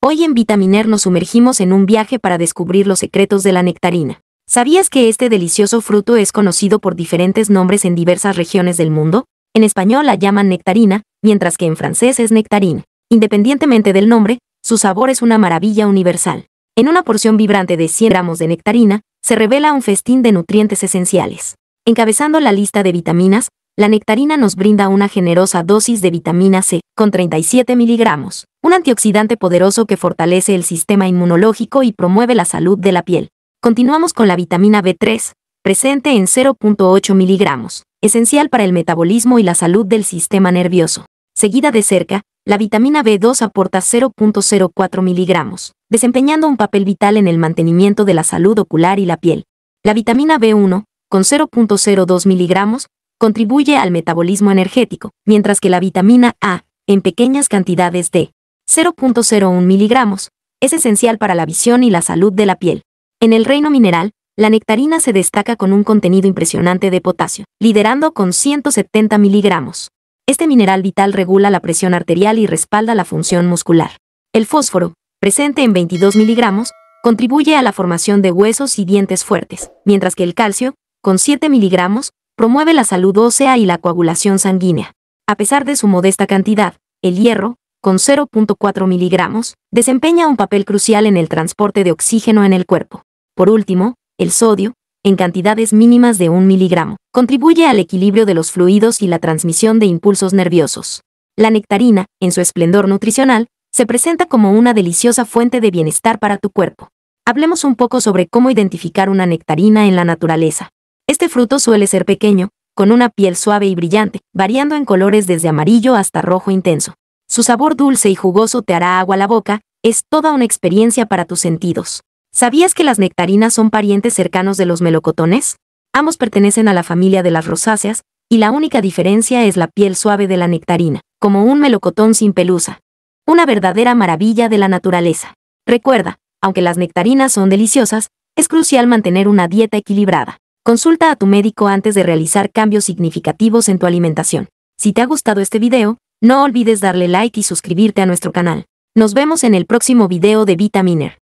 Hoy en Vitaminer nos sumergimos en un viaje para descubrir los secretos de la nectarina. ¿Sabías que este delicioso fruto es conocido por diferentes nombres en diversas regiones del mundo? En español la llaman nectarina, mientras que en francés es nectarine. Independientemente del nombre, su sabor es una maravilla universal. En una porción vibrante de 100 gramos de nectarina, se revela un festín de nutrientes esenciales. Encabezando la lista de vitaminas, la nectarina nos brinda una generosa dosis de vitamina C, con 37 miligramos, un antioxidante poderoso que fortalece el sistema inmunológico y promueve la salud de la piel. Continuamos con la vitamina B3, presente en 0.8 miligramos, esencial para el metabolismo y la salud del sistema nervioso. Seguida de cerca, la vitamina B2 aporta 0.04 miligramos, desempeñando un papel vital en el mantenimiento de la salud ocular y la piel. La vitamina B1, con 0.02 miligramos, contribuye al metabolismo energético, mientras que la vitamina A, en pequeñas cantidades de 0.01 miligramos, es esencial para la visión y la salud de la piel. En el reino mineral, la nectarina se destaca con un contenido impresionante de potasio, liderando con 170 miligramos. Este mineral vital regula la presión arterial y respalda la función muscular. El fósforo, presente en 22 miligramos, contribuye a la formación de huesos y dientes fuertes, mientras que el calcio, con 7 miligramos, promueve la salud ósea y la coagulación sanguínea. A pesar de su modesta cantidad, el hierro, con 0.4 miligramos, desempeña un papel crucial en el transporte de oxígeno en el cuerpo. Por último, el sodio, en cantidades mínimas de 1 miligramo, contribuye al equilibrio de los fluidos y la transmisión de impulsos nerviosos. La nectarina, en su esplendor nutricional, se presenta como una deliciosa fuente de bienestar para tu cuerpo. Hablemos un poco sobre cómo identificar una nectarina en la naturaleza. Este fruto suele ser pequeño, con una piel suave y brillante, variando en colores desde amarillo hasta rojo intenso. Su sabor dulce y jugoso te hará agua a la boca, es toda una experiencia para tus sentidos. ¿Sabías que las nectarinas son parientes cercanos de los melocotones? Ambos pertenecen a la familia de las rosáceas, y la única diferencia es la piel suave de la nectarina, como un melocotón sin pelusa. Una verdadera maravilla de la naturaleza. Recuerda, aunque las nectarinas son deliciosas, es crucial mantener una dieta equilibrada. Consulta a tu médico antes de realizar cambios significativos en tu alimentación. Si te ha gustado este video, no olvides darle like y suscribirte a nuestro canal. Nos vemos en el próximo video de Vitaminer.